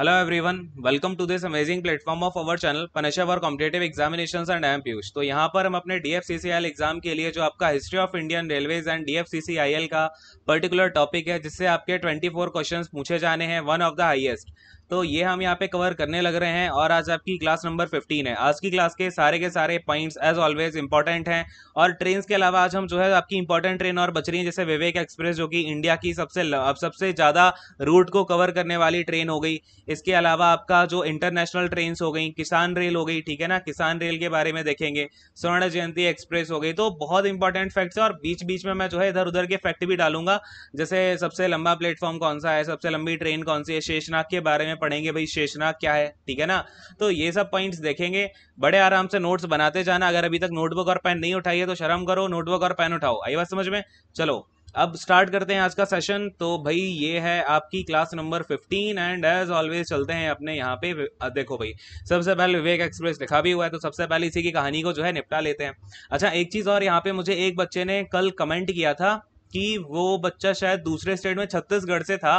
Hello everyone welcome to this amazing platform of our channel पनेशा for competitive examination and am Piyush तो यहाँ पर हम अपने डीएफसीसीएल एग्जाम के लिए जो आपका history of Indian railways and DFCCIL का पर्टिकुलर टॉपिक है जिससे आपके 24 क्वेश्चन पूछे जाने हैं वन ऑफ द हाइएस्ट तो ये हम यहाँ पे कवर करने लग रहे हैं और आज आपकी क्लास नंबर फिफ्टीन है आज की क्लास के सारे के सारे पॉइंट्स एज ऑलवेज इंपॉर्टेंट हैं और ट्रेन के अलावा आज हम जो है आपकी इंपॉर्टेंट ट्रेन और बच रही है जैसे विवेक एक्सप्रेस जो कि इंडिया की सबसे अब सबसे ज़्यादा रूट को कवर करने वाली ट्रेन हो गई इसके अलावा आपका जो इंटरनेशनल ट्रेन हो गई किसान रेल हो गई ठीक है ना किसान रेल के बारे में देखेंगे स्वर्ण जयंती एक्सप्रेस हो गई तो बहुत इंपॉर्टेंट फैक्ट्स है और बीच बीच में मैं जो है इधर उधर के फैक्ट भी डालूंगा जैसे सबसे लंबा प्लेटफॉर्म कौन सा है सबसे लंबी ट्रेन कौन सी है शेषनाग के बारे में में पढ़ेंगे भाई शेषनाग क्या है ठीक है ना तो ये सब पॉइंट्स देखेंगे बड़े आराम से नोट्स बनाते जाना अगर अभी तक नोटबुक और पेन नहीं उठाई है तो शर्म करो नोटबुक और पेन उठाओ आई बात समझ में चलो अब स्टार्ट करते हैं आज का सेशन तो भाई ये है आपकी class number 15 and as always चलते हैं अपने यहाँ पे देखो भाई सबसे पहले विवेक एक्सप्रेस लिखा भी हुआ है तो सबसे पहले इसी की कहानी को जो है निपटा लेते हैं अच्छा एक चीज़ और यहाँ पे मुझे एक बच्चे ने कल कमेंट किया था कि वो बच्चा शायद दूसरे स्टेट में छत्तीसगढ़ से था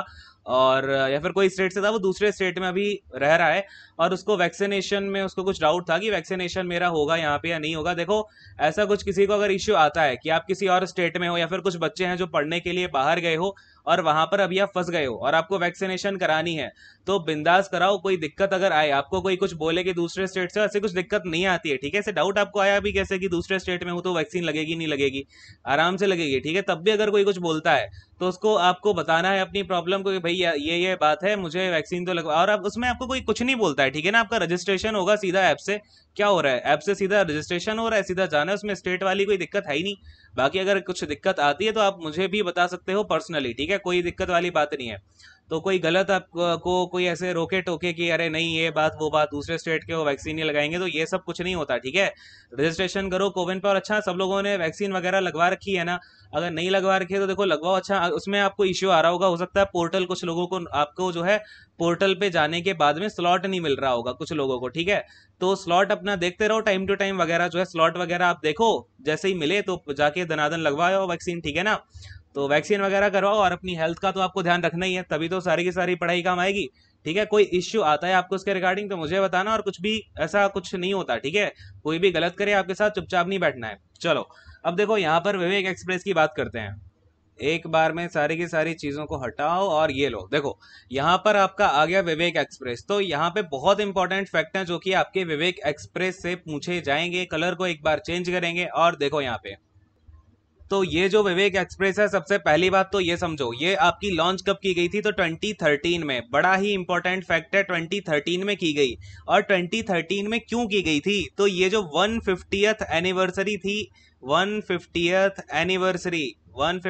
और या फिर कोई स्टेट से था वो दूसरे स्टेट में अभी रह रहा है और उसको वैक्सीनेशन में उसको कुछ डाउट था कि वैक्सीनेशन मेरा होगा यहाँ पे या नहीं होगा देखो ऐसा कुछ किसी को अगर इश्यू आता है कि आप किसी और स्टेट में हो या फिर कुछ बच्चे हैं जो पढ़ने के लिए बाहर गए हो और वहां पर अभी आप फंस गए हो और आपको वैक्सीनेशन करानी है तो बिंदास कराओ कोई दिक्कत अगर आए आपको कोई कुछ बोले कि दूसरे स्टेट से ऐसे कुछ दिक्कत नहीं आती है ठीक है ऐसे डाउट आपको आया भी कैसे कि दूसरे स्टेट में हो तो वैक्सीन लगेगी नहीं लगेगी आराम से लगेगी ठीक है तब भी अगर कोई कुछ बोलता है तो उसको आपको बताना है अपनी प्रॉब्लम को भाई ये ये बात है मुझे वैक्सीन तो लगवा और अब उसमें आपको कोई कुछ नहीं बोलता है ठीक है ना आपका रजिस्ट्रेशन होगा सीधा ऐप से क्या हो रहा है ऐप से सीधा रजिस्ट्रेशन हो रहा है सीधा जाना है उसमें स्टेट वाली कोई दिक्कत है ही नहीं बाकी अगर कुछ दिक्कत आती है तो आप मुझे भी बता सकते हो पर्सनली ठीक है कोई दिक्कत वाली बात नहीं है तो कोई गलत आपको कोई ऐसे रोके टोके कि अरे नहीं ये बात वो बात दूसरे स्टेट के वो वैक्सीन नहीं लगाएंगे तो ये सब कुछ नहीं होता ठीक है रजिस्ट्रेशन करो कोविन पर अच्छा सब लोगों ने वैक्सीन वगैरह लगवा रखी है ना अगर नहीं लगवा रखी है तो देखो लगवाओ अच्छा उसमें आपको इश्यू आ रहा होगा हो सकता है पोर्टल कुछ लोगों को आपको जो है पोर्टल पे जाने के बाद में स्लॉट नहीं मिल रहा होगा कुछ लोगों को ठीक है तो स्लॉट अपना देखते रहो टाइम टू टाइम वगैरह जो है स्लॉट वगैरह आप देखो जैसे ही मिले तो जाके धनादन लगवाओ वैक्सीन ठीक है ना तो वैक्सीन वगैरह करवाओ और अपनी हेल्थ का तो आपको ध्यान रखना ही है तभी तो सारी की सारी पढ़ाई काम आएगी ठीक है कोई इश्यू आता है आपको उसके रिगार्डिंग तो मुझे बताना और कुछ भी ऐसा कुछ नहीं होता ठीक है कोई भी गलत करे आपके साथ चुपचाप नहीं बैठना है चलो अब देखो यहाँ पर विवेक एक्सप्रेस की बात करते हैं एक बार में सारी की सारी चीज़ों को हटाओ और ये लो देखो यहाँ पर आपका आ गया विवेक एक्सप्रेस तो यहाँ पे बहुत इंपॉर्टेंट फैक्ट है जो कि आपके विवेक एक्सप्रेस से पूछे जाएंगे कलर को एक बार चेंज करेंगे और देखो यहाँ पे तो ये जो विवेक एक्सप्रेस है सबसे पहली बात तो ये समझो ये आपकी लॉन्च कब की गई थी तो 2013 में बड़ा ही इंपॉर्टेंट फैक्ट है 2013 में की गई और 2013 में क्यों की गई थी तो ये जो वन एनिवर्सरी थी वन एनिवर्सरी वन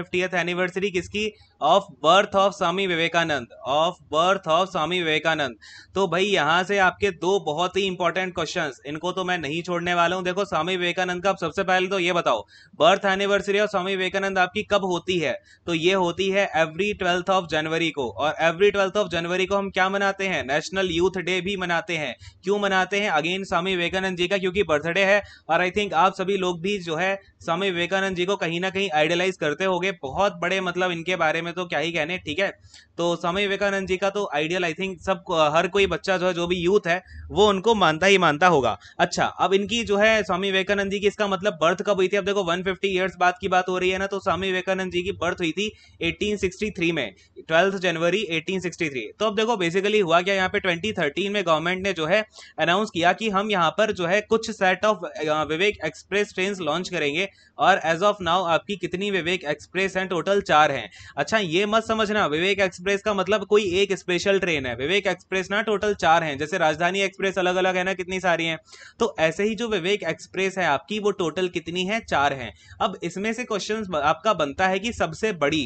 एनिवर्सरी किसकी of birth of Swami Vivekananda of birth of Swami Vivekananda तो भाई यहाँ से आपके दो बहुत ही इंपॉर्टेंट क्वेश्चन इनको तो मैं नहीं छोड़ने वाला हूँ देखो स्वामी विवेकानंद का सबसे पहले तो ये बताओ birth anniversary of Swami Vivekananda आपकी कब होती है तो ये होती है एवरी ट्वेल्थ ऑफ जनवरी को और एवरी ट्वेल्थ ऑफ जनवरी को हम क्या मनाते हैं नेशनल यूथ डे भी मनाते हैं क्यों मनाते हैं अगेन स्वामी विवेकानंद जी का क्योंकि बर्थडे है और आई थिंक आप सभी लोग भी जो है स्वामी विवेकानंद जी को कहीं ना कहीं आइडियलाइज करते हो बहुत बड़े मतलब इनके बारे में में तो क्या ही कहने ठीक है तो स्वामी विवेकानंद जी का तो आइडियल आई थिंक सब हर कोई बच्चा जो है जो भी यूथ है वो उनको मानता ही मानता होगा अच्छा अब इनकी जो है स्वामी विवेकानंद जी की इसका मतलब बर्थ कब हुई थी अब देखो 150 फिफ्टी ईयर्स बाद की बात हो रही है ना तो स्वामी विवेकानंद जी की बर्थ हुई थी 1863 में 12 जनवरी 1863 तो अब देखो बेसिकली हुआ क्या यहाँ पे 2013 में गवर्नमेंट ने जो है अनाउंस किया कि हम यहाँ पर जो है कुछ set of Vivek express train launch करेंगे और एज ऑफ नाउ आपकी कितनी विवेक एक्सप्रेस हैं टोटल चार हैं अच्छा ये मत समझना विवेक एक्सप्रेस एक्सप्रेस का मतलब कोई एक स्पेशल ट्रेन है विवेक एक्सप्रेस ना टोटल चार हैं जैसे राजधानी एक्सप्रेस अलग अलग है ना कितनी सारी हैं तो ऐसे ही जो विवेक एक्सप्रेस है आपकी वो टोटल कितनी है चार हैं अब इसमें से क्वेश्चन आपका बनता है कि सबसे बड़ी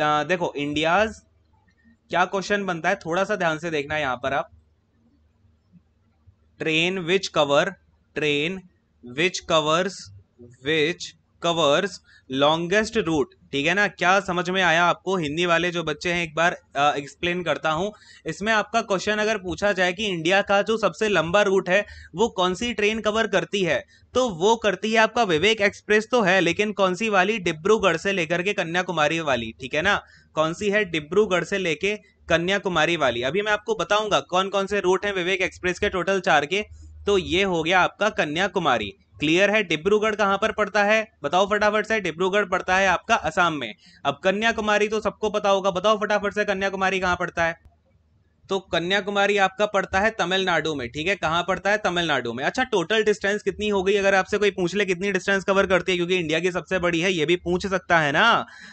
आ, देखो इंडियाज क्या क्वेश्चन बनता है थोड़ा सा ध्यान से देखना है पर आप train which cover train which covers which covers longest route ठीक है ना क्या समझ में आया आपको हिंदी वाले जो बच्चे हैं एक बार एक्सप्लेन करता हूँ इसमें आपका क्वेश्चन अगर पूछा जाए कि इंडिया का जो सबसे लंबा रूट है वो कौन सी ट्रेन कवर करती है तो वो करती है आपका विवेक एक्सप्रेस तो है लेकिन कौन सी वाली डिब्रूगढ़ से लेकर के कन्याकुमारी वाली ठीक है ना कौन सी है डिब्रूगढ़ से लेके कन्याकुमारी वाली अभी मैं आपको बताऊंगा कौन कौन से रूट हैं विवेक एक्सप्रेस के टोटल चार के तो ये हो गया आपका कन्याकुमारी क्लियर है डिब्रूगढ़ कहां पर पड़ता है बताओ फटाफट से डिब्रूगढ़ पड़ता है आपका असम में अब कन्याकुमारी तो सबको पता होगा बताओ फटाफट से कन्याकुमारी कहां पड़ता है तो कन्याकुमारी आपका पड़ता है तमिलनाडु में ठीक है कहां पड़ता है तमिलनाडु में अच्छा टोटल डिस्टेंस कितनी हो गई अगर आपसे कोई पूछ ले कितनी डिस्टेंस कवर करती है क्योंकि इंडिया की सबसे बड़ी है ये भी पूछ सकता है ना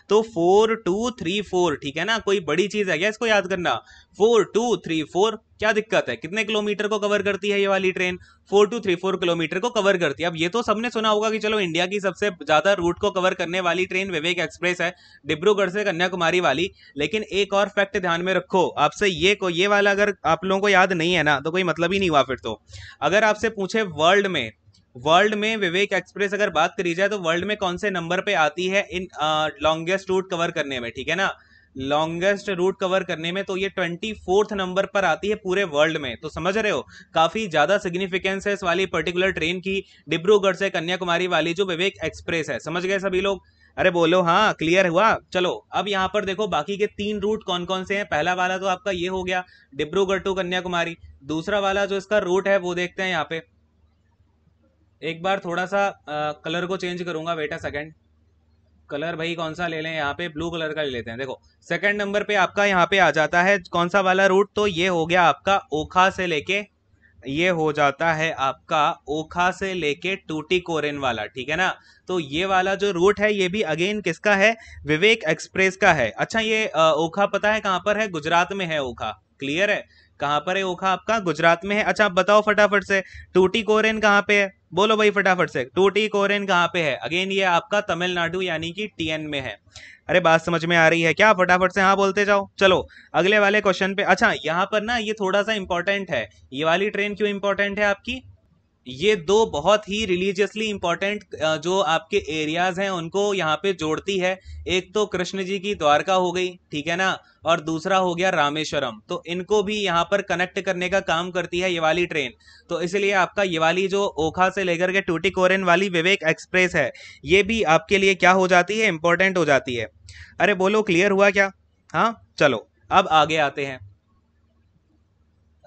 तो फोर टू थ्री फोर ठीक है ना कोई बड़ी चीज है क्या इसको याद करना फोर टू थ्री फोर क्या दिक्कत है कितने किलोमीटर को कवर करती है ये वाली train four two three four kilometre को कवर करती है अब ये तो सबने सुना होगा कि चलो इंडिया की सबसे ज्यादा रूट को कवर करने वाली ट्रेन विवेक एक्सप्रेस है डिब्रूगढ़ से कन्याकुमारी वाली लेकिन एक और फैक्ट ध्यान में रखो आपसे ये को ये वाला अगर आप लोगों को याद नहीं है ना तो कोई मतलब ही नहीं हुआ फिर तो अगर आपसे पूछे वर्ल्ड में वर्ल्ड में विवेक एक्सप्रेस अगर बात करी जाए तो वर्ल्ड में कौन से नंबर पे आती है इन लॉन्गेस्ट रूट कवर करने में ठीक है ना लॉन्गेस्ट रूट कवर करने में तो ये ट्वेंटी फोर्थ नंबर पर आती है पूरे वर्ल्ड में तो समझ रहे हो काफ़ी ज़्यादा सिग्निफिकेंस है इस वाली पर्टिकुलर ट्रेन की डिब्रूगढ़ से कन्याकुमारी वाली जो विवेक एक्सप्रेस है समझ गए सभी लोग अरे बोलो हाँ क्लियर हुआ चलो अब यहाँ पर देखो बाकी के तीन रूट कौन कौन से हैं पहला वाला तो आपका ये हो गया डिब्रूगढ़ टू कन्याकुमारी दूसरा वाला जो इसका रूट है वो देखते हैं यहाँ पे एक बार थोड़ा सा आ, कलर को चेंज करूंगा वेट अ सेकेंड कलर भाई कौन सा ले लें यहाँ पे ब्लू कलर का ले लेते हैं देखो सेकंड नंबर पे आपका यहाँ पे आ जाता है कौन सा वाला रूट तो ये हो गया आपका ओखा से लेके ये हो जाता है आपका ओखा से लेके टूटी कोरेन वाला ठीक है ना तो ये वाला जो रूट है ये भी अगेन किसका है विवेक एक्सप्रेस का है अच्छा ये ओखा पता है कहाँ पर है गुजरात में है ओखा क्लियर है कहाँ पर है ओखा आपका गुजरात में है अच्छा बताओ फटाफट से टूटी कोरेन कहाँ पे है बोलो भाई फटाफट से टूटी कोरेन कहाँ पे है अगेन ये आपका तमिलनाडु यानी कि टीएन में है अरे बात समझ में आ रही है क्या फटाफट से हाँ बोलते जाओ चलो अगले वाले क्वेश्चन पे अच्छा यहाँ पर ना ये थोड़ा सा इंपॉर्टेंट है ये वाली ट्रेन क्यों इंपॉर्टेंट है आपकी ये दो बहुत ही रिलीजियसली इम्पॉर्टेंट जो आपके एरियाज हैं उनको यहाँ पे जोड़ती है एक तो कृष्ण जी की द्वारका हो गई ठीक है ना और दूसरा हो गया रामेश्वरम तो इनको भी यहाँ पर कनेक्ट करने का काम करती है ये वाली ट्रेन तो इसलिए आपका ये वाली जो ओखा से लेकर के कोरेन वाली विवेक एक्सप्रेस है ये भी आपके लिए क्या हो जाती है इंपॉर्टेंट हो जाती है अरे बोलो क्लियर हुआ क्या हाँ चलो अब आगे आते हैं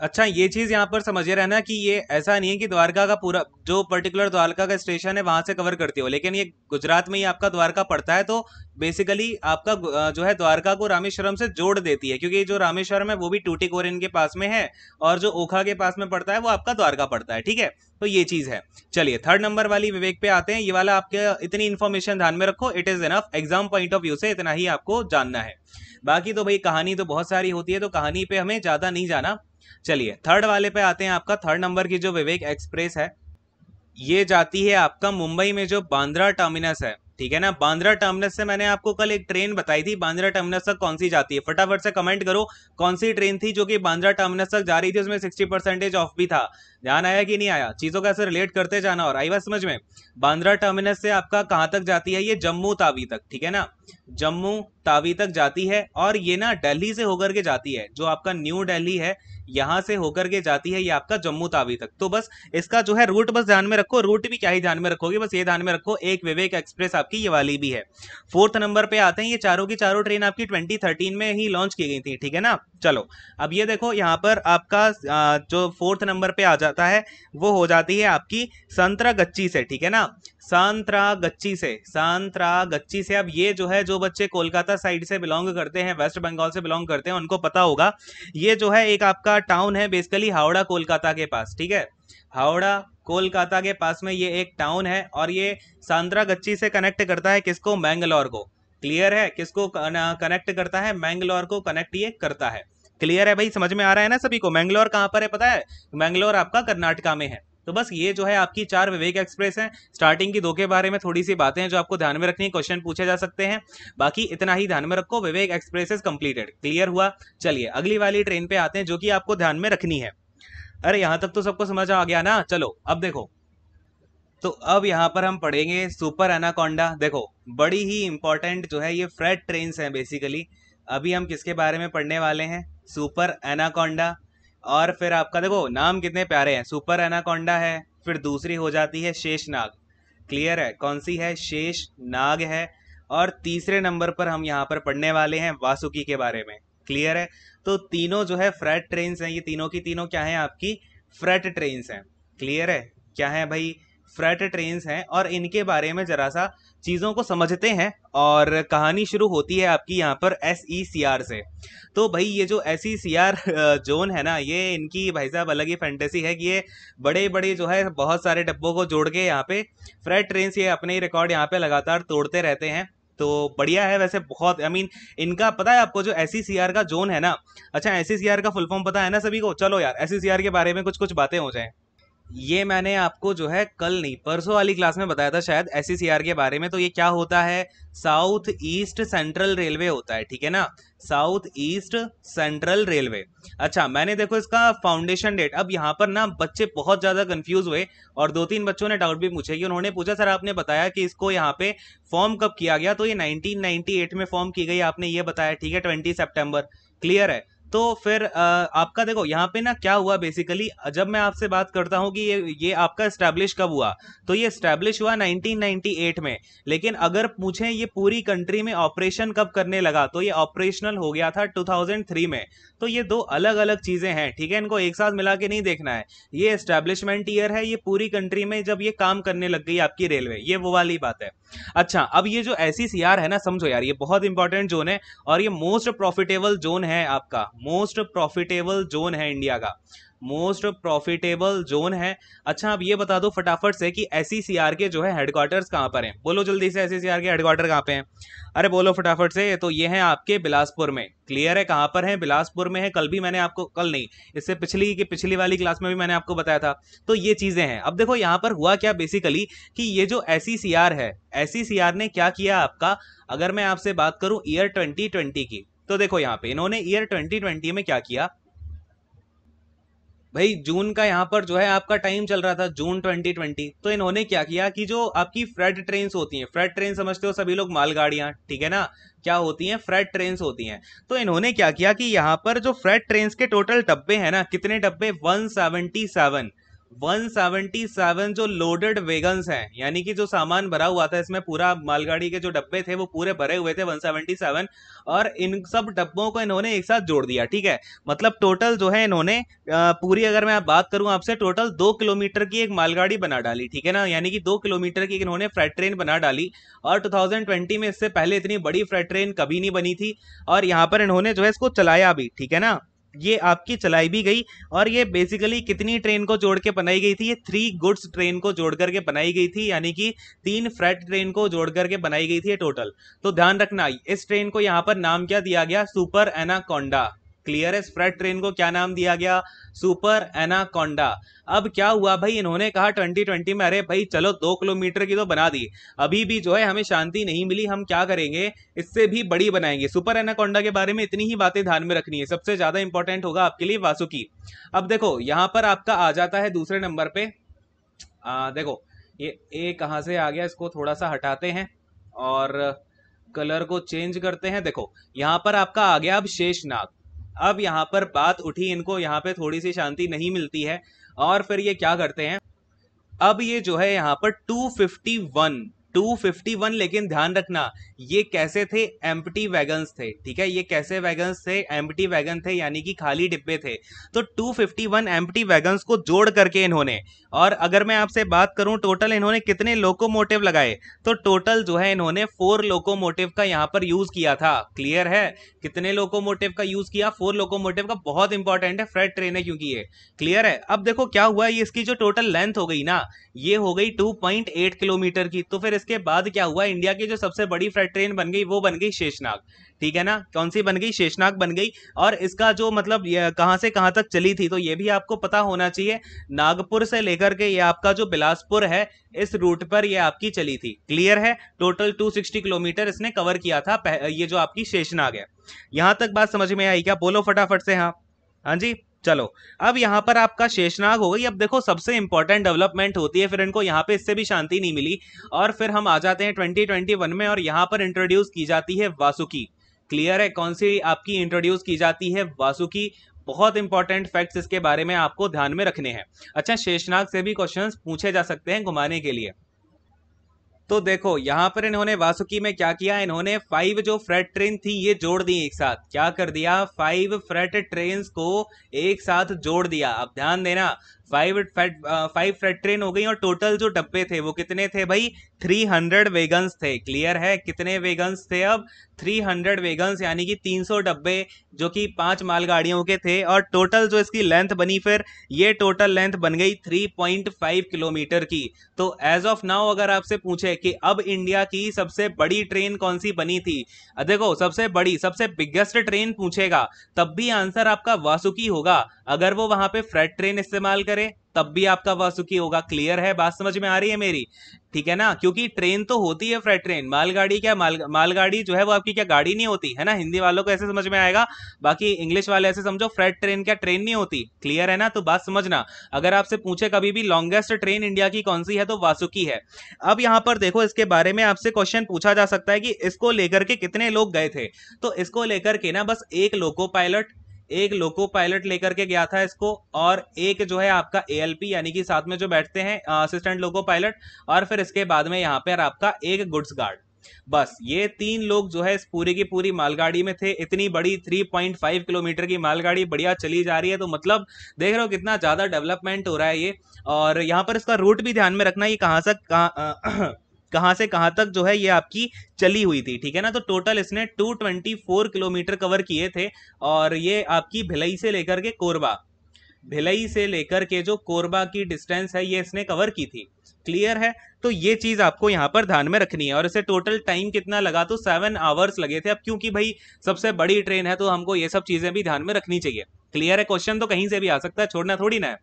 अच्छा ये चीज़ यहाँ पर समझिए रहना कि ये ऐसा नहीं है कि द्वारका का पूरा जो पर्टिकुलर द्वारका का स्टेशन है वहाँ से कवर करती हो लेकिन ये गुजरात में ही आपका द्वारका पड़ता है तो बेसिकली आपका जो है द्वारका को रामेश्वरम से जोड़ देती है क्योंकि जो रामेश्वरम है वो भी टूटी कोरिन के पास में है और जो ओखा के पास में पड़ता है वो आपका द्वारका पड़ता है ठीक है तो ये चीज़ है चलिए थर्ड नंबर वाली विवेक पे आते हैं ये वाला आपके इतनी इन्फॉर्मेशन ध्यान में रखो it is enough exam point of view से इतना ही आपको जानना है बाकी तो भाई कहानी तो बहुत सारी होती है तो कहानी पे हमें ज़्यादा नहीं जाना चलिए थर्ड वाले पे आते हैं आपका थर्ड नंबर की जो विवेक एक्सप्रेस है ये जाती है आपका मुंबई में जो बांद्रा टर्मिनस है ठीक है ना बांद्रा टर्मिनस से मैंने आपको कल एक ट्रेन बताई थी बांद्रा टर्मिनस तक कौन सी जाती है फटाफट से कमेंट करो कौन सी ट्रेन थी जो कि बांद्रा टर्मिनस तक जा रही थी उसमें सिक्सटी परसेंटेज ऑफ भी था ध्यान आया कि नहीं आया चीज़ों का ऐसे रिलेट करते जाना और आई बात समझ में बांद्रा टर्मिनस से आपका कहाँ तक जाती है ये जम्मू तावी तक ठीक है ना जम्मू तावी तक जाती है और ये ना डेली से होकर के जाती है जो आपका न्यू डेली है यहाँ से होकर के जाती है ये आपका जम्मू तावी तक तो बस इसका जो है रूट बस ध्यान में रखो रूट भी क्या ही ध्यान में रखोगे बस ये ध्यान में रखो एक विवेक एक्सप्रेस आपकी ये वाली भी है फोर्थ नंबर पे आते हैं ये चारों की चारों ट्रेन आपकी ट्वेंटी में ही लॉन्च की गई थी ठीक है ना चलो अब ये देखो यहाँ पर आपका जो फोर्थ नंबर पे आ जाता है वो हो जाती है आपकी संतरा गच्ची से ठीक है ना सांतरा गच्ची से सांतरा गच्ची से अब ये जो है जो बच्चे कोलकाता साइड से बिलोंग करते हैं वेस्ट बंगाल से बिलोंग करते हैं उनको पता होगा ये जो है एक आपका का टाउन है बेसिकली हावड़ा कोलकाता के पास ठीक है हावड़ा कोलकाता के पास में ये एक टाउन है और ये सांद्रा गच्ची से कनेक्ट करता है किसको मैंगलोर को क्लियर है किसको कनेक्ट करता है मैंगलोर को कनेक्ट ये करता है क्लियर है भाई समझ में आ रहा है ना सभी को मैंगलोर कहाँ पर है पता है मैंगलोर आपका कर्नाटका में है तो बस ये जो है आपकी चार विवेक एक्सप्रेस हैं स्टार्टिंग की दो के बारे में थोड़ी सी बातें हैं जो आपको ध्यान में रखनी क्वेश्चन पूछे जा सकते हैं बाकी इतना ही ध्यान में रखो Vivek express is completed clear हुआ चलिए अगली वाली ट्रेन पे आते हैं जो कि आपको ध्यान में रखनी है अरे यहाँ तक तो सबको समझ आ गया ना चलो अब देखो तो अब यहाँ पर हम पढ़ेंगे सुपर एनाकोंडा देखो बड़ी ही इंपॉर्टेंट जो है ये फ्रेट ट्रेन है बेसिकली अभी हम किसके बारे में पढ़ने वाले हैं सुपर एनाकोंडा और फिर आपका देखो नाम कितने प्यारे हैं सुपर एनाकोंडा है फिर दूसरी हो जाती है शेष नाग क्लियर है कौन सी है शेष नाग है और तीसरे नंबर पर हम यहाँ पर पढ़ने वाले हैं वासुकी के बारे में क्लियर है तो तीनों जो है फ्रेट ट्रेन हैं ये तीनों की तीनों क्या हैं आपकी फ्रेट ट्रेन हैं क्लियर है क्या है भाई फ्रेट ट्रेन हैं और इनके बारे में ज़रा सा चीज़ों को समझते हैं और कहानी शुरू होती है आपकी यहाँ पर एस ई सी आर से तो भाई ये जो S E C R zone है ना ये इनकी भाई साहब अलग ही फैंटेसी है कि ये बड़े बड़े जो है बहुत सारे डब्बों को जोड़ के यहाँ पे फ्रेड ट्रेन ये अपने ही रिकॉर्ड यहाँ पे लगातार तोड़ते रहते हैं तो बढ़िया है वैसे बहुत आई I मीन mean, इनका पता है आपको जो एस सी सी आर का जोन है ना अच्छा एस सी सी आर का फुल फॉर्म पता है ना सभी को चलो यार एस सी सी आर के बारे में कुछ कुछ बातें हो जाएँ ये मैंने आपको जो है कल नहीं परसों वाली क्लास में बताया था शायद एस e के बारे में तो ये क्या होता है साउथ ईस्ट सेंट्रल रेलवे होता है ठीक है ना साउथ ईस्ट सेंट्रल रेलवे अच्छा मैंने देखो इसका फाउंडेशन डेट अब यहाँ पर ना बच्चे बहुत ज़्यादा कंफ्यूज हुए और दो तीन बच्चों ने डाउट भी पूछे कि उन्होंने पूछा सर आपने बताया कि इसको यहाँ पे फॉर्म कब किया गया तो ये नाइनटीन में फॉर्म की गई आपने ये बताया ठीक है ट्वेंटी सेप्टेम्बर क्लियर है तो फिर आपका देखो यहाँ पे ना क्या हुआ बेसिकली जब मैं आपसे बात करता हूँ कि ये ये आपका स्टैब्लिश कब हुआ तो ये स्टैब्लिश हुआ 1998 में लेकिन अगर पूछें ये पूरी कंट्री में ऑपरेशन कब करने लगा तो ये ऑपरेशनल हो गया था 2003 में तो ये दो अलग अलग चीज़ें हैं ठीक है इनको एक साथ मिला के नहीं देखना है ये स्टैब्लिशमेंट ईयर है ये पूरी कंट्री में जब ये काम करने लग गई आपकी रेलवे ये वो वाली बात है अच्छा अब ये जो एस है ना समझो यार ये बहुत इंपॉर्टेंट जोन है और ये मोस्ट प्रॉफिटेबल जोन है आपका मोस्ट प्रॉफिटेबल जोन है इंडिया का मोस्ट प्रॉफिटेबल जोन है अच्छा आप ये बता दो फटाफट से कि एस e के जो है हेडक्वार्टर्स कहाँ पर हैं बोलो जल्दी से एस सी e के हेडक्वार्टर कहाँ पे हैं अरे बोलो फटाफट से तो ये हैं आपके बिलासपुर में क्लियर है कहाँ पर है बिलासपुर में है कल भी मैंने आपको कल नहीं इससे पिछली कि पिछली वाली क्लास में भी मैंने आपको बताया था तो ये चीज़ें हैं अब देखो यहाँ पर हुआ क्या बेसिकली कि ये जो एस e है एस ने क्या किया आपका अगर मैं आपसे बात करूँ ईयर ट्वेंटी की तो देखो यहाँ पे इन्होंने ईयर 2020 में क्या किया भाई जून का यहाँ पर जो है आपका टाइम चल रहा था जून 2020 तो इन्होंने क्या किया कि जो आपकी फ्रेड ट्रेन होती हैं फ्रेड ट्रेन समझते हो सभी लोग मालगाड़ियां ठीक है ना क्या होती हैं फ्रेड ट्रेन होती हैं तो इन्होंने क्या किया कि यहाँ पर जो फ्रेड ट्रेन के टोटल डब्बे हैं ना कितने डब्बे वन 177 जो लोडेड वेगन हैं यानी कि जो सामान भरा हुआ था इसमें पूरा मालगाड़ी के जो डब्बे थे वो पूरे भरे हुए थे 177 और इन सब डब्बों को इन्होंने एक साथ जोड़ दिया ठीक है मतलब टोटल जो है इन्होंने पूरी अगर मैं बात करूं आपसे टोटल दो किलोमीटर की एक मालगाड़ी बना डाली ठीक है ना यानी कि दो किलोमीटर की इन्होंने फ्रेट ट्रेन बना डाली और टू में इससे पहले इतनी बड़ी फ्रेट ट्रेन कभी नहीं बनी थी और यहाँ पर इन्होंने जो है इसको चलाया भी ठीक है ना ये आपकी चलाई भी गई और ये बेसिकली कितनी ट्रेन को जोड़ के बनाई गई थी ये थ्री गुड्स ट्रेन को जोड़ करके बनाई गई थी यानी कि तीन फ्रेट ट्रेन को जोड़ करके बनाई गई थी ये टोटल तो ध्यान रखना इस ट्रेन को यहाँ पर नाम क्या दिया गया सुपर एनाकोंडा क्लियर है स्प्रेड ट्रेन को क्या नाम दिया गया सुपर एनाकोंडा अब क्या हुआ भाई इन्होंने कहा 2020 में अरे भाई चलो दो किलोमीटर की तो बना दी अभी भी जो है हमें शांति नहीं मिली हम क्या करेंगे इससे भी बड़ी बनाएंगे सुपर एनाकोंडा के बारे में इतनी ही बातें ध्यान में रखनी है सबसे ज्यादा इंपॉर्टेंट होगा आपके लिए वासुकी अब देखो यहाँ पर आपका आ जाता है दूसरे नंबर पे आ, देखो ये ए कहाँ से आ गया इसको थोड़ा सा हटाते हैं और कलर को चेंज करते हैं देखो यहाँ पर आपका आ गया अब शेषनाग अब यहाँ पर बात उठी इनको यहाँ पे थोड़ी सी शांति नहीं मिलती है और फिर ये क्या करते हैं अब ये जो है यहाँ पर 251 251 लेकिन ध्यान रखना ये कैसे थे एम्प्टी वैगन्स थे ठीक है ये कैसे वैगन्स थे एम्प्टी वैगन थे यानी कि खाली डिब्बे थे तो 251 फिफ्टी वन एम्प्टी वैगन्स को जोड़ करके इन्होंने और अगर मैं आपसे बात करूं टोटल इन्होंने कितने लोकोमोटिव लगाए तो टोटल जो है इन्होंने फोर लोकोमोटिव का यहाँ पर यूज किया था क्लियर है कितने लोकोमोटिव का यूज किया फोर लोकोमोटिव का बहुत इंपॉर्टेंट है फ्रेड ट्रेन है क्योंकि ये क्लियर है अब देखो क्या हुआ ये इसकी जो टोटल लेंथ हो गई ना ये हो गई 2.8 किलोमीटर की तो फिर इसके बाद क्या हुआ इंडिया की जो सबसे बड़ी फ्रेट ट्रेन बन गई वो बन गई शेषनाग ठीक है ना कौन सी बन गई शेषनाग बन गई और इसका जो मतलब कहाँ से कहाँ तक चली थी तो ये भी आपको पता होना चाहिए नागपुर से लेकर के ये आपका जो बिलासपुर है इस रूट पर ये आपकी चली थी क्लियर है टोटल 260 किलोमीटर इसने कवर किया था ये जो आपकी शेषनाग है यहां तक बात समझ में आई क्या बोलो फटाफट से हाँ हाँ जी चलो अब यहाँ पर आपका शेषनाग हो गई अब देखो सबसे इंपॉर्टेंट डेवलपमेंट होती है फिर इनको यहाँ पे इससे भी शांति नहीं मिली और फिर हम आ जाते हैं 2021 में और यहाँ पर इंट्रोड्यूस की जाती है वासुकी क्लियर है कौन सी आपकी इंट्रोड्यूस की जाती है वासुकी बहुत इंपॉर्टेंट फैक्ट्स इसके बारे में आपको ध्यान में रखने हैं अच्छा शेषनाग से भी क्वेश्चन पूछे जा सकते हैं घुमाने के लिए तो देखो यहाँ पर इन्होंने वासुकी में क्या किया इन्होंने फाइव जो फ्रेट ट्रेन थी ये जोड़ दी एक साथ क्या कर दिया फाइव फ्रेट ट्रेन को एक साथ जोड़ दिया अब ध्यान देना five freight five freight train हो गई और टोटल जो डब्बे थे वो कितने थे भाई थ्री हंड्रेड वेगन्स थे क्लियर है कितने वेगन्स थे अब थ्री हंड्रेड वेगन्स यानी कि तीन सौ डब्बे जो कि पांच मालगाड़ियों के थे और टोटल जो इसकी लेंथ बनी फिर ये टोटल लेंथ बन गई थ्री पॉइंट फाइव किलोमीटर की तो एज ऑफ नाउ अगर आपसे पूछे कि अब इंडिया की सबसे बड़ी ट्रेन कौन सी बनी थी देखो सबसे बड़ी सबसे बिगेस्ट ट्रेन पूछेगा तब भी आंसर आपका वासुकी होगा अगर वो वहां पर फ्रेट ट्रेन इस्तेमाल कर तब भी आपका वासुकी होगा क्लियर है बात समझ में आ रही है मेरी ठीक है ना क्योंकि ट्रेन तो होती है फ्रेट ट्रेन मालगाड़ी क्या माल मालगाड़ी जो है वो आपकी क्या गाड़ी नहीं होती है ना हिंदी वालों को ऐसे समझ में आएगा बाकी इंग्लिश वाले ऐसे समझो फ्रेट ट्रेन क्या ट्रेन नहीं होती क्लियर है ना तो बात समझना अगर आपसे पूछे कभी भी लॉन्गेस्ट ट्रेन इंडिया की कौन सी है तो वासुकी है अब यहाँ पर देखो इसके बारे में आपसे क्वेश्चन पूछा जा सकता है कि इसको लेकर के कितने लोग गए थे तो इसको लेकर के ना बस एक लोको पायलट एक लोको पायलट लेकर के गया था इसको और एक जो है आपका ए यानी कि साथ में जो बैठते हैं असिस्टेंट लोको पायलट और फिर इसके बाद में यहाँ पर आपका एक गुड्स गार्ड बस ये तीन लोग जो है इस पूरी की पूरी मालगाड़ी में थे इतनी बड़ी 3.5 किलोमीटर की मालगाड़ी बढ़िया चली जा रही है तो मतलब देख रहे हो कितना ज़्यादा डेवलपमेंट हो रहा है ये और यहाँ पर इसका रूट भी ध्यान में रखना ये कहाँ से कहाँ कहाँ से कहाँ तक जो है ये आपकी चली हुई थी ठीक है ना तो टोटल इसने 224 किलोमीटर कवर किए थे और ये आपकी भिलई से लेकर के कोरबा भिलई से लेकर के जो कोरबा की डिस्टेंस है ये इसने कवर की थी क्लियर है तो ये चीज़ आपको यहाँ पर ध्यान में रखनी है और इसे टोटल टाइम कितना लगा तो सेवन आवर्स लगे थे अब क्योंकि भाई सबसे बड़ी ट्रेन है तो हमको ये सब चीज़ें भी ध्यान में रखनी चाहिए क्लियर है क्वेश्चन तो कहीं से भी आ सकता है छोड़ना थोड़ी ना है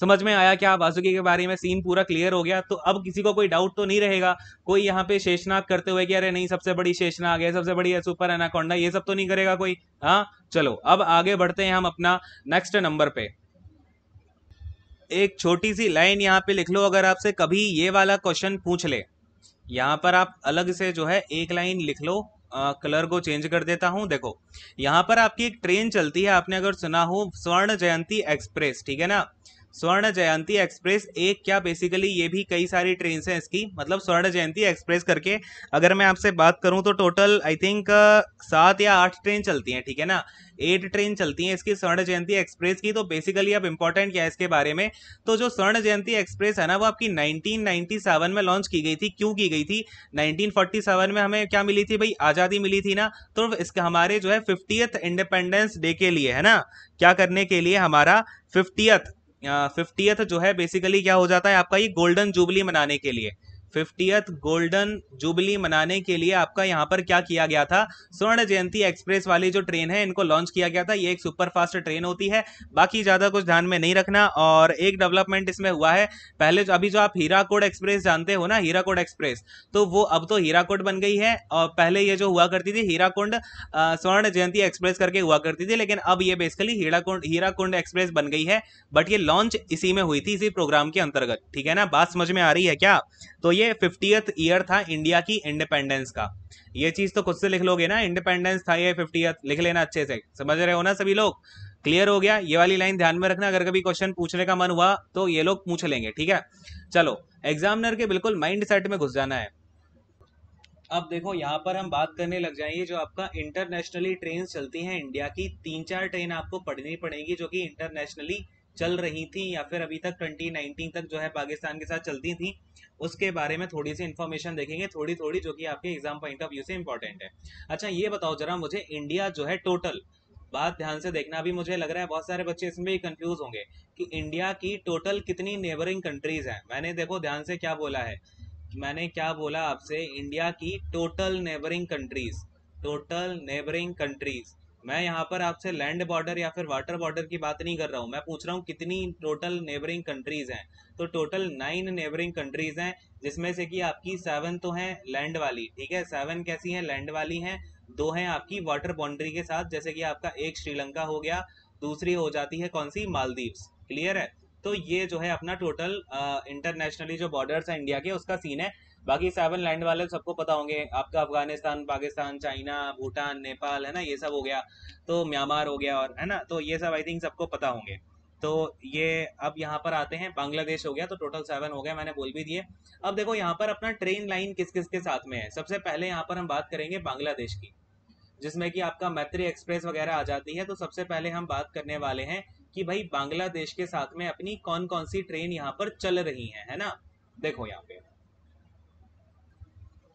समझ में आया क्या वासुकी के बारे में सीन पूरा क्लियर हो गया तो अब किसी को कोई डाउट तो नहीं रहेगा कोई यहाँ पे शेषनाग करते हुए कि अरे नहीं सबसे बड़ी शेषनाग है सबसे बड़ी सुपर एनाकोंडा ये सब तो नहीं करेगा कोई हाँ चलो अब आगे बढ़ते हैं हम अपना नेक्स्ट नंबर पे एक छोटी सी लाइन यहाँ पे लिख लो अगर आपसे कभी ये वाला क्वेश्चन पूछ ले यहाँ पर आप अलग से जो है एक लाइन लिख लो कलर को चेंज कर देता हूँ देखो यहाँ पर आपकी एक ट्रेन चलती है आपने अगर सुना हो स्वर्ण जयंती एक्सप्रेस ठीक है ना स्वर्ण जयंती एक्सप्रेस एक क्या बेसिकली ये भी कई सारी ट्रेन हैं इसकी मतलब स्वर्ण जयंती एक्सप्रेस करके अगर मैं आपसे बात करूं तो टोटल आई थिंक सात या आठ ट्रेन चलती हैं ठीक है ना एट ट्रेन चलती हैं इसकी स्वर्ण जयंती एक्सप्रेस की तो बेसिकली अब इंपॉर्टेंट क्या है इसके बारे में तो जो स्वर्ण जयंती एक्सप्रेस है ना वो आपकी 1997 में लॉन्च की गई थी क्यों की गई थी 1947 में हमें क्या मिली थी भाई आज़ादी मिली थी ना तो इसके हमारे जो है फिफ्टियथ इंडिपेंडेंस डे के लिए है ना क्या करने के लिए हमारा फिफ्टियथ फिफ्टीथ जो है बेसिकली क्या हो जाता है आपका ये गोल्डन जुबली मनाने के लिए फिफ्टियथ गोल्डन जुबली मनाने के लिए आपका यहाँ पर क्या किया गया था स्वर्ण जयंती एक्सप्रेस वाली जो ट्रेन है इनको लॉन्च किया गया था ये एक सुपर फास्ट ट्रेन होती है बाकी ज़्यादा कुछ ध्यान में नहीं रखना और एक डेवलपमेंट इसमें हुआ है पहले जो अभी जो आप हीराकोड एक्सप्रेस जानते हो ना हीराकोड एक्सप्रेस तो वो अब तो हीराकोड बन गई है और पहले ये जो हुआ करती थी हीराकुंड स्वर्ण जयंती एक्सप्रेस करके हुआ करती थी लेकिन अब ये बेसिकली हीराकुंड हीराकुंड एक्सप्रेस बन गई है बट ये लॉन्च इसी में हुई थी इसी प्रोग्राम के अंतर्गत ठीक है ना बात समझ में आ रही है क्या तो ये फिफ्टियथ ईयर था इंडिया की इंडिपेंडेंस का ये चीज़ तो खुद से लिख लोगे ना इंडिपेंडेंस था ये फिफ्टियथ लिख लेना अच्छे से समझ रहे हो ना सभी लोग क्लियर हो गया ये वाली लाइन ध्यान में रखना अगर कभी क्वेश्चन पूछने का मन हुआ तो ये लोग पूछ लेंगे ठीक है चलो एग्जामिनर के बिल्कुल माइंड सेट में घुस जाना है अब देखो यहाँ पर हम बात करने लग जाएंगे जो आपका इंटरनेशनली ट्रेन चलती हैं इंडिया की तीन चार ट्रेन आपको पढ़नी पड़ेगी जो कि इंटरनेशनली चल रही थी या फिर अभी तक 2019 तक जो है पाकिस्तान के साथ चलती थी उसके बारे में थोड़ी सी इन्फॉर्मेशन देखेंगे थोड़ी थोड़ी जो कि आपके एग्जाम पॉइंट ऑफ व्यू से इंपॉर्टेंट है अच्छा ये बताओ जरा मुझे इंडिया जो है टोटल बात ध्यान से देखना भी मुझे लग रहा है बहुत सारे बच्चे इसमें भी कंफ्यूज होंगे कि इंडिया की टोटल कितनी नेबरिंग कंट्रीज हैं मैंने देखो ध्यान से क्या बोला है मैंने क्या बोला आपसे इंडिया की total neighbouring countries total neighbouring countries मैं यहाँ पर आपसे लैंड बॉर्डर या फिर वाटर बॉर्डर की बात नहीं कर रहा हूँ मैं पूछ रहा हूँ कितनी टोटल नेबरिंग कंट्रीज़ हैं तो टोटल नाइन नेबरिंग कंट्रीज़ हैं जिसमें से कि आपकी सेवन तो हैं लैंड वाली ठीक है सेवन कैसी हैं लैंड वाली हैं दो हैं आपकी वाटर बाउंड्री के साथ जैसे कि आपका एक श्रीलंका हो गया दूसरी हो जाती है कौन सी मालदीव्स क्लियर है तो ये जो है अपना टोटल इंटरनेशनली जो बॉर्डर्स हैं इंडिया के उसका सीन है बाकी सेवन लैंड वाले तो सबको पता होंगे आपका अफगानिस्तान पाकिस्तान चाइना भूटान नेपाल है ना ये सब हो गया तो म्यांमार हो गया और है ना तो ये सब आई थिंक सबको पता होंगे तो ये अब यहाँ पर आते हैं बांग्लादेश हो गया तो टोटल सेवन हो गया मैंने बोल भी दिए अब देखो यहाँ पर अपना ट्रेन लाइन किस किस के साथ में है सबसे पहले यहाँ पर हम बात करेंगे बांग्लादेश की जिसमें कि आपका मैत्री एक्सप्रेस वगैरह आ जाती है तो सबसे पहले हम बात करने वाले हैं कि भाई बांग्लादेश के साथ में अपनी कौन कौन सी ट्रेन यहाँ पर चल रही है है ना देखो यहाँ पे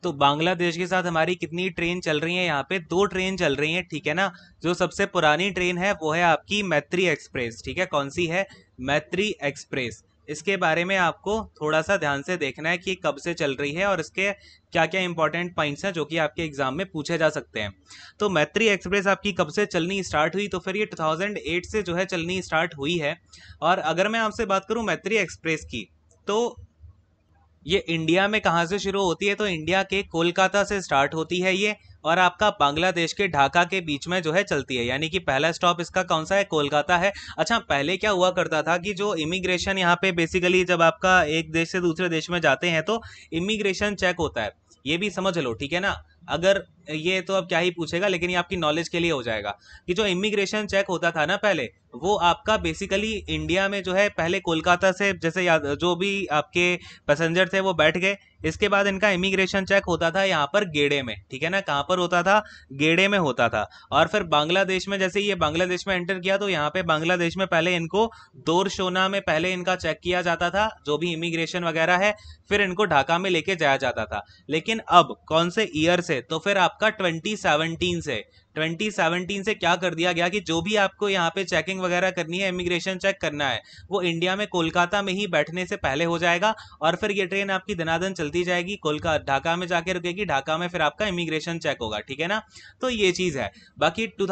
तो बांग्लादेश के साथ हमारी कितनी ट्रेन चल रही है यहाँ पे दो ट्रेन चल रही है ठीक है ना जो सबसे पुरानी ट्रेन है वो है आपकी मैत्री एक्सप्रेस ठीक है कौन सी है मैत्री एक्सप्रेस इसके बारे में आपको थोड़ा सा ध्यान से देखना है कि कब से चल रही है और इसके क्या क्या इंपॉर्टेंट पॉइंट्स हैं जो कि आपके एग्जाम में पूछे जा सकते हैं तो मैत्री एक्सप्रेस आपकी कब से चलनी स्टार्ट हुई तो फिर ये 2008 से जो है चलनी स्टार्ट हुई है और अगर मैं आपसे बात करूँ मैत्री एक्सप्रेस की तो ये इंडिया में कहाँ से शुरू होती है तो इंडिया के कोलकाता से स्टार्ट होती है ये और आपका बांग्लादेश के ढाका के बीच में जो है चलती है यानी कि पहला स्टॉप इसका कौन सा है कोलकाता है अच्छा पहले क्या हुआ करता था कि जो इमिग्रेशन यहाँ पे बेसिकली जब आपका एक देश से दूसरे देश में जाते हैं तो इमिग्रेशन चेक होता है ये भी समझ लो ठीक है ना अगर ये तो अब क्या ही पूछेगा लेकिन ये आपकी नॉलेज के लिए हो जाएगा कि जो इमिग्रेशन चेक होता था ना पहले वो आपका बेसिकली इंडिया में जो है पहले कोलकाता से जैसे जो भी आपके पैसेंजर थे वो बैठ गए इसके बाद इनका इमिग्रेशन चेक होता था यहाँ पर गेड़े में ठीक है ना कहाँ पर होता था गेड़े में होता था और फिर बांग्लादेश में जैसे ये बांग्लादेश में एंटर किया तो यहाँ पे बांग्लादेश में पहले इनको दोर शोना में पहले इनका चेक किया जाता था जो भी इमिग्रेशन वगैरह है फिर इनको ढाका में लेके जाया जाता था लेकिन अब कौन से ईयर से तो फिर आप आपका 2017 से 2017 से क्या कर दिया गया कि जो भी आपको यहाँ पे चेकिंग वगैरह करनी है इमिग्रेशन चेक करना है वो इंडिया में कोलकाता में ही बैठने से पहले हो जाएगा और फिर ये ट्रेन आपकी धनाधन चलती जाएगी कोलका ढाका में जाके रुकेगी ढाका में फिर आपका इमिग्रेशन चेक होगा ठीक है ना तो ये चीज़ है बाकी टू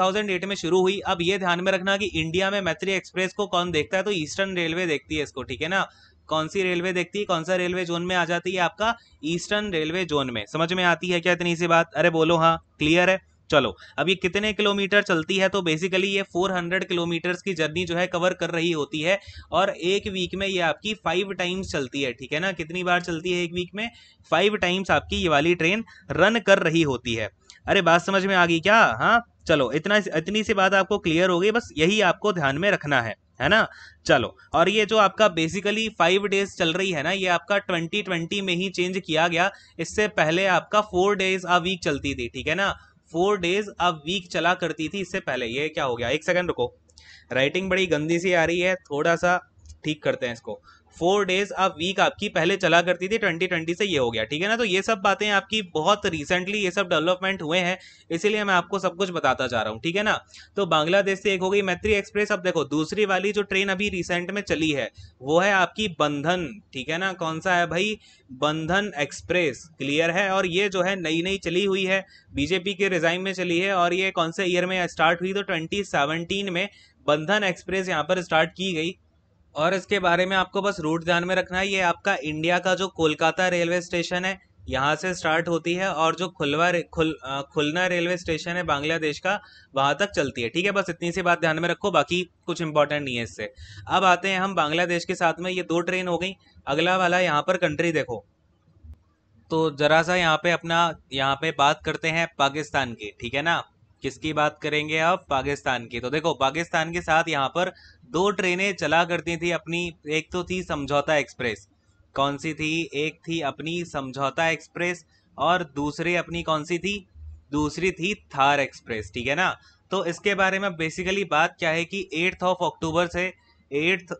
में शुरू हुई अब ये ध्यान में रखना कि इंडिया में मैत्री एक्सप्रेस को कौन देखता है तो ईस्टर्न रेलवे देखती है इसको ठीक है ना कौन सी रेलवे देखती है कौन सा रेलवे जोन में आ जाती है आपका ईस्टर्न रेलवे जोन में समझ में आती है क्या इतनी सी बात अरे बोलो हाँ क्लियर है चलो अब ये कितने किलोमीटर चलती है तो बेसिकली ये 400 किलोमीटर्स की जर्नी जो है कवर कर रही होती है और एक वीक में ये आपकी फाइव टाइम्स चलती है ठीक है ना कितनी बार चलती है एक वीक में फाइव टाइम्स आपकी ये वाली ट्रेन रन कर रही होती है अरे बात समझ में आ गई क्या हाँ चलो इतना इतनी सी बात आपको क्लियर हो गई बस यही आपको ध्यान में रखना है है ना चलो और ये जो आपका बेसिकली फाइव डेज चल रही है ना ये आपका ट्वेंटी ट्वेंटी में ही चेंज किया गया इससे पहले आपका फोर डेज अ वीक चलती थी ठीक है ना फोर डेज अ वीक चला करती थी इससे पहले ये क्या हो गया एक सेकंड रुको राइटिंग बड़ी गंदी सी आ रही है थोड़ा सा ठीक करते हैं इसको फोर डेज अ वीक आपकी पहले चला करती थी ट्वेंटी ट्वेंटी से ये हो गया ठीक है ना तो ये सब बातें आपकी बहुत रिसेंटली ये सब डेवलपमेंट हुए हैं इसीलिए मैं आपको सब कुछ बताता जा रहा हूँ ठीक है ना तो बांग्लादेश से एक हो गई मैत्री एक्सप्रेस अब देखो दूसरी वाली जो ट्रेन अभी रिसेंट में चली है वो है आपकी बंधन ठीक है ना कौन सा है भाई बंधन एक्सप्रेस क्लियर है और ये जो है नई नई चली हुई है बीजेपी के रिजाइन में चली है और ये कौन से ईयर में स्टार्ट हुई तो ट्वेंटी में बंधन एक्सप्रेस यहाँ पर स्टार्ट की गई और इसके बारे में आपको बस रूट ध्यान में रखना है ये आपका इंडिया का जो कोलकाता रेलवे स्टेशन है यहाँ से स्टार्ट होती है और जो खुलवा खुल खुलना रेलवे स्टेशन है बांग्लादेश का वहाँ तक चलती है ठीक है बस इतनी सी बात ध्यान में रखो बाकी कुछ इंपॉर्टेंट नहीं है इससे अब आते हैं हम बांग्लादेश के साथ में ये दो ट्रेन हो गई अगला वाला यहाँ पर कंट्री देखो तो ज़रा सा यहाँ पे अपना यहाँ पे बात करते हैं पाकिस्तान की ठीक है ना किसकी बात करेंगे आप पाकिस्तान की तो देखो पाकिस्तान के साथ यहाँ पर दो ट्रेनें चला करती थी अपनी एक तो थी समझौता एक्सप्रेस कौन सी थी एक थी अपनी समझौता एक्सप्रेस और दूसरी अपनी कौन सी थी दूसरी थी थार एक्सप्रेस ठीक है ना तो इसके बारे में बेसिकली बात क्या है कि एट्थ ऑफ अक्टूबर से एट्थ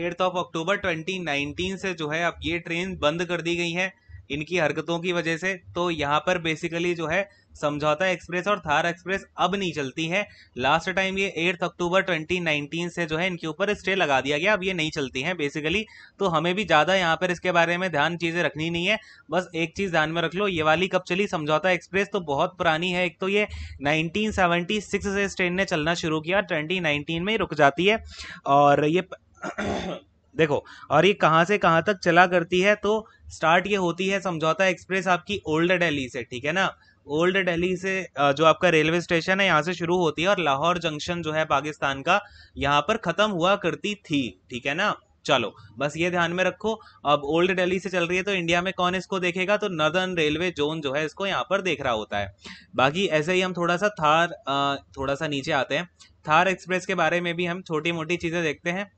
एट्थ ऑफ अक्टूबर 2019 से जो है अब ये ट्रेन बंद कर दी गई है इनकी हरकतों की वजह से तो यहाँ पर बेसिकली जो है समझौता एक्सप्रेस और थार एक्सप्रेस अब नहीं चलती है लास्ट टाइम ये एट्थ अक्टूबर 2019 से जो है इनके ऊपर स्टे लगा दिया गया अब ये नहीं चलती हैं बेसिकली तो हमें भी ज़्यादा यहाँ पर इसके बारे में ध्यान चीज़ें रखनी नहीं है बस एक चीज़ ध्यान में रख लो ये वाली कब चली समझौता एक्सप्रेस तो बहुत पुरानी है एक तो ये नाइनटीन से इस ट्रेन ने चलना शुरू किया ट्वेंटी में रुक जाती है और ये देखो और ये कहाँ से कहाँ तक चला करती है तो स्टार्ट ये होती है समझौता एक्सप्रेस आपकी ओल्ड दिल्ली से ठीक है ना ओल्ड दिल्ली से जो आपका रेलवे स्टेशन है यहाँ से शुरू होती है और लाहौर जंक्शन जो है पाकिस्तान का यहाँ पर ख़त्म हुआ करती थी ठीक है ना चलो बस ये ध्यान में रखो अब ओल्ड दिल्ली से चल रही है तो इंडिया में कौन इसको देखेगा तो नर्दर्न रेलवे जोन जो है इसको यहाँ पर देख रहा होता है बाकी ऐसे ही हम थोड़ा सा थार थोड़ा सा नीचे आते हैं थार एक्सप्रेस के बारे में भी हम छोटी मोटी चीज़ें देखते हैं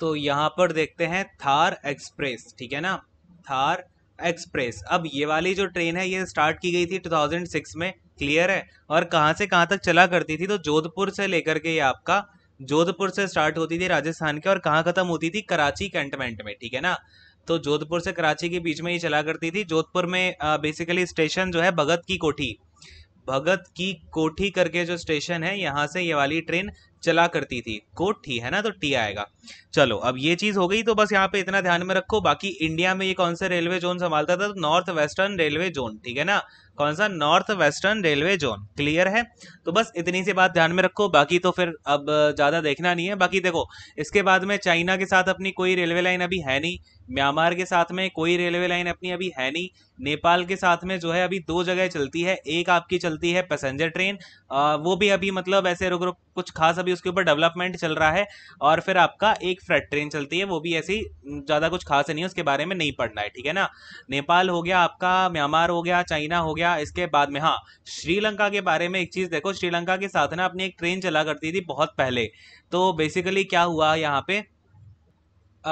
तो यहाँ पर देखते हैं थार एक्सप्रेस ठीक है ना थार एक्सप्रेस अब ये वाली जो ट्रेन है ये स्टार्ट की गई थी 2006 में क्लियर है और कहाँ से कहाँ तक चला करती थी तो जोधपुर से लेकर के ये आपका जोधपुर से स्टार्ट होती थी राजस्थान के और कहाँ ख़त्म होती थी कराची कैंटमेंट में ठीक है ना तो जोधपुर से कराची के बीच में ये चला करती थी जोधपुर में बेसिकली स्टेशन जो है भगत की कोठी भगत की कोठी करके जो स्टेशन है यहाँ से ये वाली ट्रेन चला करती थी कोट थी है ना तो टी आएगा चलो अब ये चीज़ हो गई तो बस यहाँ पे इतना ध्यान में रखो बाकी इंडिया में ये कौन सा रेलवे जोन संभालता था तो नॉर्थ वेस्टर्न रेलवे जोन ठीक है ना कौन सा north western railway zone clear है तो बस इतनी सी बात ध्यान में रखो बाकी तो फिर अब ज़्यादा देखना नहीं है बाकी देखो इसके बाद में चाइना के साथ अपनी कोई रेलवे लाइन अभी है नहीं म्यांमार के साथ में कोई रेलवे लाइन अपनी अभी है नहीं नेपाल के साथ में जो है अभी दो जगह चलती है एक आपकी चलती है पैसेंजर ट्रेन आ, वो भी अभी मतलब ऐसे रुक रुक कुछ खास अभी उसके ऊपर डेवलपमेंट चल रहा है और फिर आपका एक फ्रेट ट्रेन चलती है वो भी ऐसी ज़्यादा कुछ खास नहीं है उसके बारे में नहीं पढ़ना है ठीक है ना नेपाल हो गया आपका म्यांमार हो गया चाइना हो गया गया इसके बाद में हाँ श्रीलंका के बारे में एक चीज़ देखो श्रीलंका के साथ ना अपनी एक ट्रेन चला करती थी बहुत पहले तो बेसिकली क्या हुआ यहाँ पे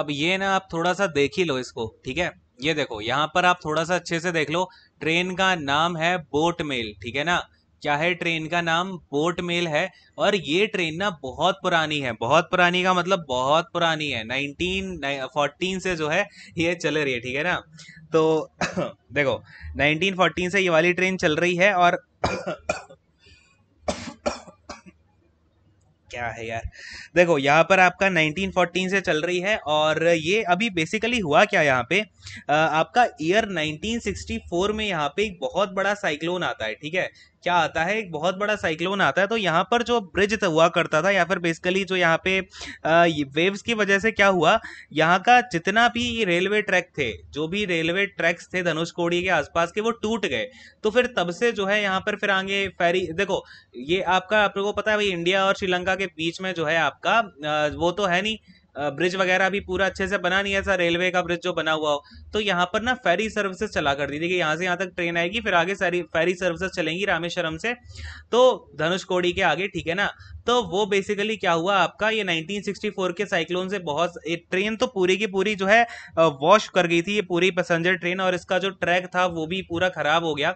अब ये ना आप थोड़ा सा देख ही लो इसको ठीक है ये देखो यहाँ पर आप थोड़ा सा अच्छे से देख लो ट्रेन का नाम है बोट मेल ठीक है ना क्या है ट्रेन का नाम पोर्ट मेल है और ये ट्रेन ना बहुत पुरानी है बहुत पुरानी का मतलब बहुत पुरानी है नाइनटीन फोर्टीन से जो है ये चल रही है ठीक है ना तो देखो नाइनटीन फोर्टीन से ये वाली ट्रेन चल रही है और क्या है यार देखो यहाँ पर आपका 1914 से चल रही है और ये अभी बेसिकली हुआ क्या यहाँ पे आपका ईयर 1964 में यहाँ पे एक बहुत बड़ा साइक्लोन आता है ठीक है क्या आता है एक बहुत बड़ा साइक्लोन आता है तो यहाँ पर जो ब्रिज हुआ करता था या फिर बेसिकली जो यहाँ पे वेव्स की वजह से क्या हुआ यहाँ का जितना भी रेलवे ट्रैक थे जो भी रेलवे ट्रैक्स थे धनुषकोड़ी के आसपास के वो टूट गए तो फिर तब से जो है यहाँ पर फिर आगे फेरी देखो ये आपका आप लोगों को पता है भाई इंडिया और श्रीलंका के बीच में जो है आपका वो तो है नहीं ब्रिज वगैरह भी पूरा अच्छे से बना नहीं है ऐसा रेलवे का ब्रिज जो बना हुआ हो तो यहाँ पर ना फेरी सर्विसेज चला करती थी कि यहाँ से यहाँ तक ट्रेन आएगी फिर आगे सारी फेरी सर्विसेज चलेंगी रामेश्वरम से तो धनुष कोड़ी के आगे ठीक है ना तो वो बेसिकली क्या हुआ आपका ये 1964 के साइक्लोन से बहुत ट्रेन तो पूरी की पूरी जो है वॉश कर गई थी ये पूरी पैसेंजर ट्रेन और इसका जो ट्रैक था वो भी पूरा ख़राब हो गया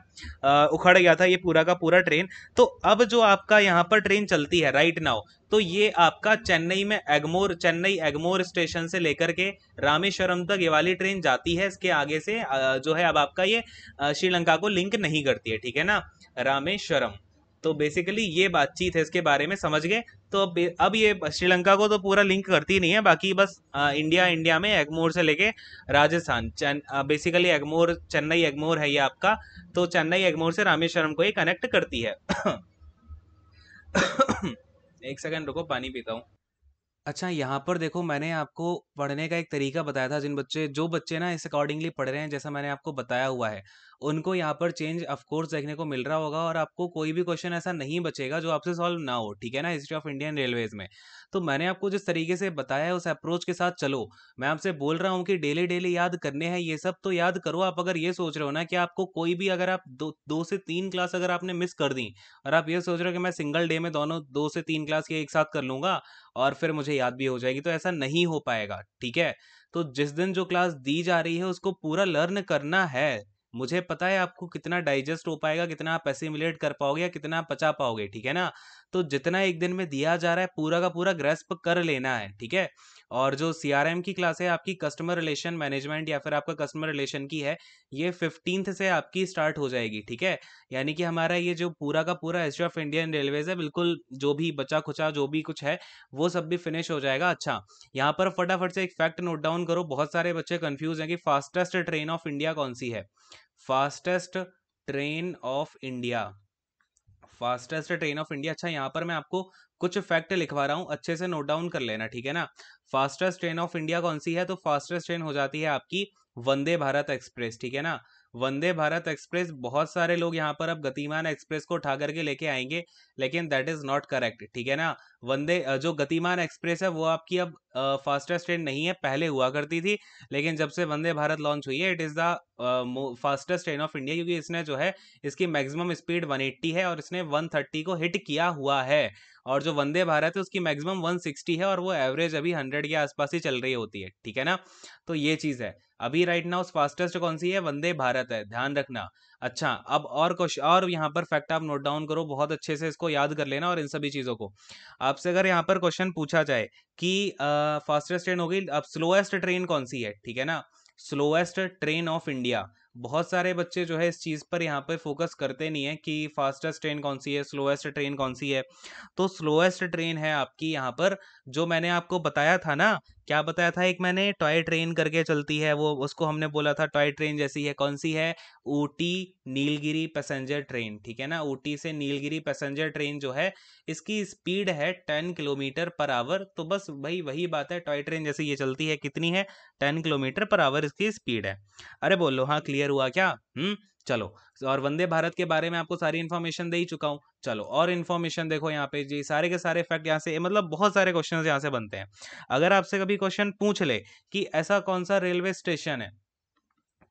उखड़ गया था ये पूरा का पूरा ट्रेन तो अब जो आपका यहाँ पर ट्रेन चलती है राइट नाउ तो ये आपका चेन्नई में एगमोर चेन्नई एगमोर स्टेशन से लेकर के रामेश्वरम तक ये वाली ट्रेन जाती है इसके आगे से जो है अब आपका ये श्रीलंका को लिंक नहीं करती है ठीक है ना रामेश्वरम तो बेसिकली ये बातचीत है इसके बारे में समझ गए तो अब अब ये श्रीलंका को तो पूरा लिंक करती नहीं है बाकी बस आ, इंडिया इंडिया में एगमोर से लेके राजस्थान बेसिकली एगमोर चेन्नई एगमोर है ये आपका तो चेन्नई एगमोर से रामेश्वरम को ये कनेक्ट करती है एक सेकंड रुको पानी पीता हूँ अच्छा, यहाँ पर देखो मैंने आपको पढ़ने का एक तरीका बताया था जिन बच्चे जो बच्चे ना इस अकॉर्डिंगली पढ़ रहे हैं जैसा मैंने आपको बताया हुआ है, उनको यहाँ पर चेंज ऑफ कोर्स देखने को मिल रहा होगा और आपको कोई भी क्वेश्चन ऐसा नहीं बचेगा जो आपसे सॉल्व ना हो, ठीक है ना? हिस्ट्री ऑफ इंडियन रेलवेज़ में। तो मैंने आपको जिस तरीके से बताया है उस अप्रोच के साथ चलो। मैं आपसे बोल रहा हूँ कि डेली-डेली याद करने हैं ये सब तो याद करो आप अगर ये सोच रहे हो ना कि आपको कोई भी अगर आप दो दो से तीन क्लास अगर आपने मिस कर दी और आप ये सोच रहे हो कि मैं सिंगल डे में दोनों दो से तीन क्लास ये एक साथ कर लूँगा और फिर मुझे याद भी हो जाएगी तो ऐसा नहीं हो पाएगा ठीक है तो जिस दिन जो क्लास दी जा रही है उसको पूरा लर्न करना है मुझे पता है आपको कितना डाइजेस्ट हो पाएगा कितना आप एसिमुलेट कर पाओगे या कितना आप पचा पाओगे ठीक है ना तो जितना एक दिन में दिया जा रहा है पूरा का पूरा ग्रेस्प कर लेना है ठीक है और जो सी आर एम की क्लास है आपकी कस्टमर रिलेशन मैनेजमेंट या फिर आपका कस्टमर रिलेशन की है ये फिफ्टींथ से आपकी स्टार्ट हो जाएगी ठीक है यानी कि हमारा ये जो पूरा का पूरा हिस्ट्री ऑफ इंडियन रेलवेज है बिल्कुल जो भी बचा खुचा जो भी कुछ है वो सब भी फिनिश हो जाएगा अच्छा यहाँ पर फटाफट से एक फैक्ट नोट डाउन करो बहुत सारे बच्चे कन्फ्यूज हैं कि फास्टेस्ट ट्रेन ऑफ इंडिया कौन सी है fastest train of India fastest train of India अच्छा यहाँ पर मैं आपको कुछ फैक्ट लिखवा रहा हूँ अच्छे से नोट डाउन कर लेना ठीक है ना फास्टेस्ट ट्रेन ऑफ इंडिया कौन सी है तो फास्टेस्ट ट्रेन हो जाती है आपकी वंदे भारत एक्सप्रेस ठीक है ना वंदे भारत एक्सप्रेस बहुत सारे लोग यहाँ पर अब गतिमान एक्सप्रेस को उठा करके लेके आएंगे लेकिन दैट इज नॉट करेक्ट ठीक है ना वंदे जो गतिमान एक्सप्रेस है वो आपकी अब फास्टेस्ट ट्रेन नहीं है पहले हुआ करती थी लेकिन जब से वंदे भारत लॉन्च हुई है it is the fastest train of India क्योंकि इसने जो है इसकी मैक्सिमम स्पीड 180 है और इसने 130 को हिट किया हुआ है और जो वंदे भारत है उसकी मैक्सिमम 160 है और वो एवरेज अभी 100 के आसपास ही चल रही होती है ठीक है ना तो ये चीज़ है अभी राइट नाउ फास्टेस्ट कौन सी है वंदे भारत है ध्यान रखना अच्छा अब और क्वेश्चन और यहाँ पर फैक्ट आप नोट डाउन करो बहुत अच्छे से इसको याद कर लेना और इन सभी चीज़ों को आपसे अगर यहाँ पर क्वेश्चन पूछा जाए कि फास्टेस्ट ट्रेन होगी अब स्लोएस्ट ट्रेन कौन सी है ठीक है ना स्लोएस्ट ट्रेन ऑफ इंडिया बहुत सारे बच्चे जो है इस चीज़ पर यहाँ पर फोकस करते नहीं है कि फास्टेस्ट ट्रेन कौन सी है स्लोएस्ट ट्रेन कौन सी है तो स्लोएस्ट ट्रेन है आपकी यहाँ पर जो मैंने आपको बताया था ना क्या बताया था एक मैंने टॉय ट्रेन करके चलती है वो उसको हमने बोला था टॉय ट्रेन जैसी है कौन सी है ऊटी नीलगिरी पैसेंजर ट्रेन ठीक है ना ऊटी से नीलगिरी पैसेंजर ट्रेन जो है इसकी स्पीड है टेन किलोमीटर पर आवर तो बस भाई वही बात है टॉय ट्रेन जैसे ये चलती है कितनी है टेन किलोमीटर पर आवर इसकी स्पीड है अरे बोलो हाँ क्लियर क्लियर हुआ क्या हम्म चलो और वंदे भारत के बारे में आपको सारी इन्फॉर्मेशन दे ही चुका हूँ चलो और इन्फॉर्मेशन देखो यहाँ पे जी सारे के सारे फैक्ट यहाँ से मतलब बहुत सारे क्वेश्चन यहाँ से बनते हैं अगर आपसे कभी क्वेश्चन पूछ ले कि ऐसा कौन सा रेलवे स्टेशन है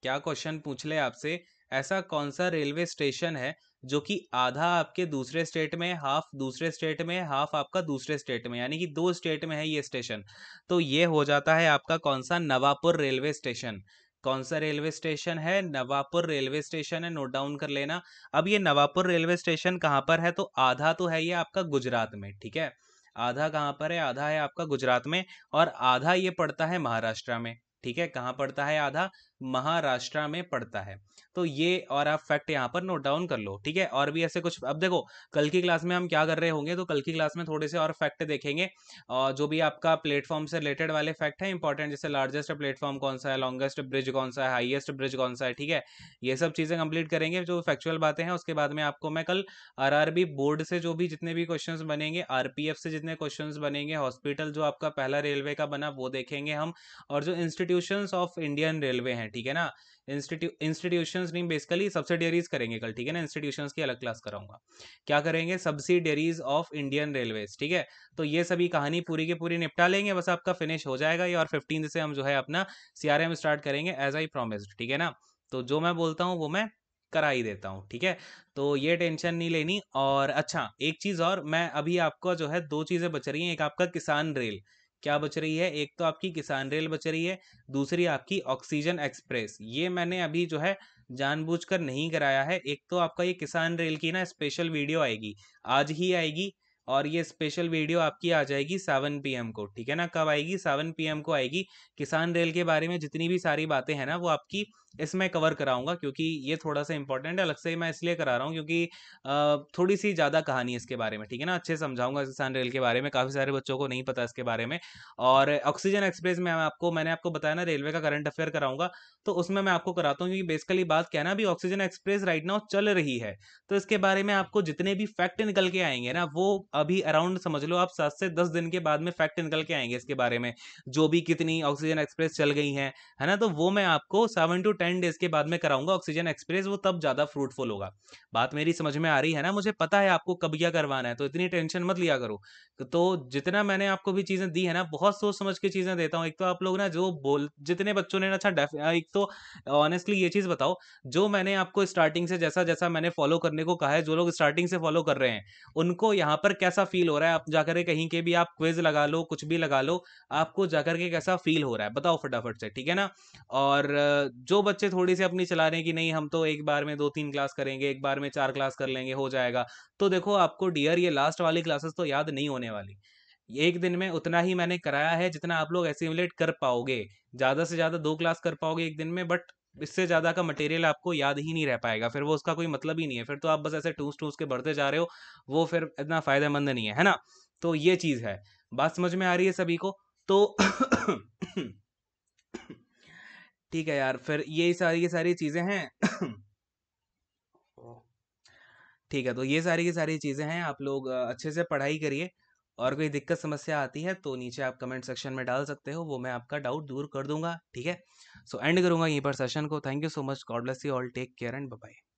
क्या क्वेश्चन पूछ ले आपसे ऐसा कौन सा रेलवे स्टेशन है जो कि आधा आपके दूसरे स्टेट में हाफ दूसरे स्टेट में हाफ आपका दूसरे स्टेट में यानी कि दो स्टेट में है ये स्टेशन तो ये हो जाता है आपका कौन सा नवापुर रेलवे स्टेशन कौन सा रेलवे स्टेशन है नवापुर रेलवे स्टेशन है नोट डाउन कर लेना अब ये नवापुर रेलवे स्टेशन कहाँ पर है तो आधा तो है ये आपका गुजरात में ठीक है आधा कहाँ पर है आधा है आपका गुजरात में और आधा ये पड़ता है महाराष्ट्र में ठीक है कहाँ पड़ता है आधा महाराष्ट्र में पड़ता है तो ये और आप फैक्ट यहाँ पर नोट डाउन कर लो ठीक है और भी ऐसे कुछ अब देखो कल की क्लास में हम क्या कर रहे होंगे तो कल की क्लास में थोड़े से और फैक्ट देखेंगे और जो भी आपका प्लेटफॉर्म से रिलेटेड वाले फैक्ट है इंपॉर्टेंट जैसे लार्जेस्ट प्लेटफॉर्म कौन सा है लॉन्गेस्ट ब्रिज कौन सा है हाइएस्ट ब्रिज कौन सा है ठीक है ये सब चीज़ें कंप्लीट करेंगे जो फैक्चुअल बातें हैं उसके बाद में आपको मैं कल आर बोर्ड से जो भी जितने भी क्वेश्चन बनेंगे आर से जितने क्वेश्चन बनेंगे हॉस्पिटल जो आपका पहला रेलवे का बना वो देखेंगे हम और जो इंस्टीट्यूशन ऑफ इंडियन रेलवे हैं ठीक है ना इंस्टीट्यू इंस्टीट्यूशंस नहीं बेसिकली सब्सिडियरीज करेंगे कल ठीक है ना इंस्टीट्यूशन की अलग क्लास कराऊंगा क्या करेंगे सब्सिडियरीज ऑफ इंडियन रेलवेज ठीक है तो ये सभी कहानी पूरी की पूरी निपटा लेंगे बस आपका फिनिश हो जाएगा ये और फिफ्टीन से हम जो है अपना सीआरएम स्टार्ट करेंगे एज आई प्रोमिस्ड ठीक है ना तो जो मैं बोलता हूँ वो मैं करा ही देता हूँ ठीक है तो ये टेंशन नहीं लेनी और अच्छा एक चीज़ और मैं अभी आपको जो है दो चीज़ें बच रही हैं एक आपका किसान रेल क्या बच रही है एक तो आपकी किसान रेल बच रही है दूसरी आपकी ऑक्सीजन एक्सप्रेस ये मैंने अभी जो है जानबूझकर नहीं कराया है एक तो आपका ये किसान रेल की ना स्पेशल वीडियो आएगी आज ही आएगी और ये स्पेशल वीडियो आपकी आ जाएगी सेवन पी को ठीक है ना कब आएगी सेवन पीएम को आएगी किसान रेल के बारे में जितनी भी सारी बातें हैं ना वो आपकी इसमें कवर कराऊंगा क्योंकि ये थोड़ा सा इंपॉर्टेंट है अलग से मैं इसलिए करा रहा हूँ क्योंकि थोड़ी सी ज़्यादा कहानी इसके बारे में ठीक है ना अच्छे समझाऊंगा किसान रेल के बारे में काफ़ी सारे बच्चों को नहीं पता इसके बारे में और ऑक्सीजन एक्सप्रेस में आपको मैंने आपको बताया ना रेलवे का करंट अफेयर कराऊंगा तो उसमें मैं आपको कराता हूँ क्योंकि बेसिकली बात क्या ना अभी ऑक्सीजन एक्सप्रेस राइट नाउ चल रही है तो इसके बारे में आपको जितने भी फैक्ट निकल के आएंगे ना वो अभी अराउंड समझ लो आप सात से दस दिन के बाद में फैक्ट निकल के आएंगे इसके बारे में जो भी कितनी ऑक्सीजन एक्सप्रेस चल गई है है ना तो वो मैं आपको सेवन टू टेन डेज के बाद में कराऊंगा ऑक्सीजन एक्सप्रेस वो तब ज़्यादा फ्रूटफुल होगा बात मेरी समझ में आ रही है ना मुझे पता है आपको कब क्या करवाना है तो इतनी टेंशन मत लिया करो तो जितना मैंने आपको भी चीज़ें दी है ना बहुत सोच समझ के चीज़ें देता हूँ एक तो आप लोग ना जो बोल जितने बच्चों ने ना अच्छा एक तो ऑनेस्टली ये चीज़ बताओ जो मैंने आपको स्टार्टिंग से जैसा जैसा मैंने फॉलो करने को कहा है जो लोग स्टार्टिंग से फॉलो कर रहे हैं उनको यहाँ पर कैसा फील हो रहा है आप जाकर कहीं के भी आप क्विज लगा लो कुछ भी लगा लो आपको जाकर के कैसा फील हो रहा है बताओ फटाफट से ठीक है ना और जो बच्चे थोड़ी सी अपनी चला रहे हैं कि नहीं हम तो एक बार में दो तीन क्लास करेंगे एक बार में चार क्लास कर लेंगे हो जाएगा तो देखो आपको डियर ये लास्ट वाली क्लासेस तो याद नहीं होने वाली एक दिन में उतना ही मैंने कराया है जितना आप लोग एसिमुलेट कर पाओगे ज़्यादा से ज़्यादा दो क्लास कर पाओगे एक दिन में बट इससे ज़्यादा का मटेरियल आपको याद ही नहीं रह पाएगा फिर वो उसका कोई मतलब ही नहीं है फिर तो आप बस ऐसे टूस टूस के बढ़ते जा रहे हो वो फिर इतना फ़ायदेमंद नहीं है है ना तो ये चीज़ है बात समझ में आ रही है सभी को तो ठीक है यार फिर ये सारी की सारी चीज़ें हैं ठीक है तो ये सारी की सारी चीज़ें हैं आप लोग अच्छे से पढ़ाई करिए और कोई दिक्कत समस्या आती है तो नीचे आप कमेंट सेक्शन में डाल सकते हो वो मैं आपका डाउट दूर कर दूंगा ठीक है सो एंड करूंगा यहीं पर सेशन को thank you so much God bless you all take care and bye